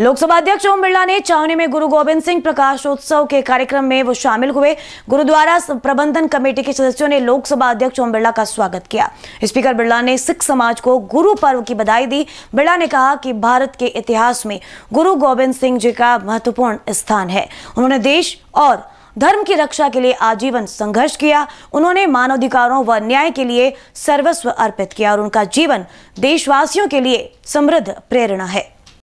लोकसभा अध्यक्ष ओम बिरला ने चावनी में गुरु गोविंद सिंह प्रकाशोत्सव के कार्यक्रम में वो शामिल हुए गुरुद्वारा प्रबंधन कमेटी के सदस्यों ने लोकसभा अध्यक्ष ओम बिरला का स्वागत किया स्पीकर बिरला ने सिख समाज को गुरु पर्व की बधाई दी बिरला ने कहा कि भारत के इतिहास में गुरु गोविंद सिंह जी का महत्वपूर्ण स्थान है उन्होंने देश और धर्म की रक्षा के लिए आजीवन संघर्ष किया उन्होंने मानवाधिकारों व न्याय के लिए सर्वस्व अर्पित किया और उनका जीवन देशवासियों के लिए समृद्ध प्रेरणा है